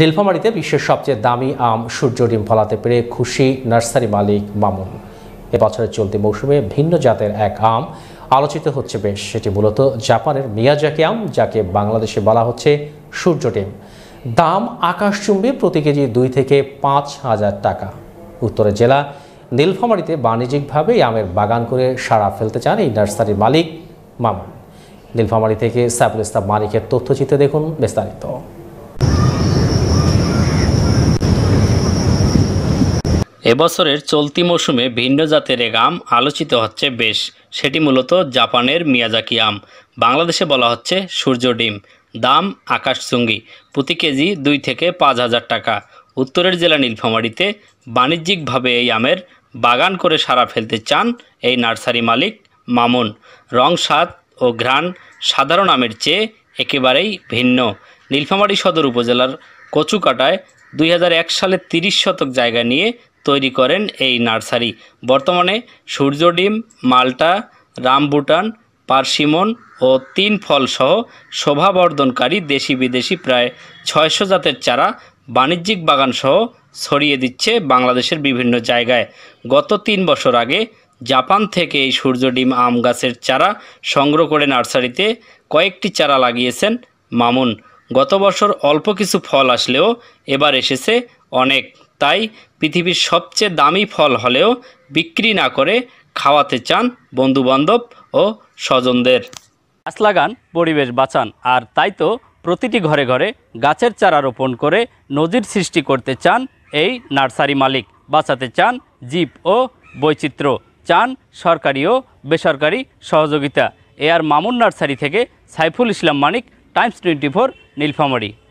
নীলফামারীতে বিশ্বের সবচেয়ে দামি আম সূর্য ডিম ফলাতে পেরে খুশি নার্সারি মালিক মামুন এবছরের চলতি মৌসুমে ভিন্ন জাতের এক আম আলোচিত হচ্ছে বেশ সেটি মূলত জাপানের মিয়াজাকি আম যাকে বাংলাদেশে বলা হচ্ছে সূর্য ডিম দাম আকাশচুম্বী প্রতি কেজি দুই থেকে পাঁচ হাজার টাকা উত্তরের জেলা নীলফামারীতে বাণিজ্যিকভাবে আমের বাগান করে সাড়া ফেলতে চান এই নার্সারির মালিক মামুন নীলফামারী থেকে সাইফুল ইসলাম মালিকের তথ্যচিত্রে দেখুন বিস্তারিত এবছরের চলতি মৌসুমে ভিন্ন জাতের এক আম আলোচিত হচ্ছে বেশ সেটি মূলত জাপানের মিয়াজাকি আম বাংলাদেশে বলা হচ্ছে সূর্য ডিম দাম আকাশচুঙ্গি প্রতি কেজি দুই থেকে পাঁচ হাজার টাকা উত্তরের জেলা নীলফামারীতে বাণিজ্যিকভাবে এই আমের বাগান করে সারা ফেলতে চান এই নার্সারি মালিক মামুন রং স্বাদ ও ঘ্রাণ সাধারণ আমের চেয়ে একেবারেই ভিন্ন নীলফামারী সদর উপজেলার কচুকাটায় দুই সালে তিরিশ শতক জায়গা নিয়ে তৈরি করেন এই নার্সারি বর্তমানে সূর্য ডিম মাল্টা রামবুটান পার্সিমন ও তিন ফলসহ শোভাবর্ধনকারী দেশি বিদেশি প্রায় ছয়শো জাতের চারা বাণিজ্যিক বাগানসহ ছড়িয়ে দিচ্ছে বাংলাদেশের বিভিন্ন জায়গায় গত তিন বছর আগে জাপান থেকে এই সূর্য ডিম আম গাছের চারা সংগ্রহ করে নার্সারিতে কয়েকটি চারা লাগিয়েছেন মামুন গত বছর অল্প কিছু ফল আসলেও এবার এসেছে অনেক তাই পৃথিবীর সবচেয়ে দামি ফল হলেও বিক্রি না করে খাওয়াতে চান বন্ধুবান্ধব ও স্বজনদের গাছ লাগান পরিবেশ বাঁচান আর তাই তো প্রতিটি ঘরে ঘরে গাছের চারা রোপণ করে নজির সৃষ্টি করতে চান এই নার্সারি মালিক বাঁচাতে চান জীব ও বৈচিত্র্য চান সরকারি ও বেসরকারি সহযোগিতা এ আর মামুন নার্সারি থেকে Saiful Islam Manik Times twenty four Nilphamari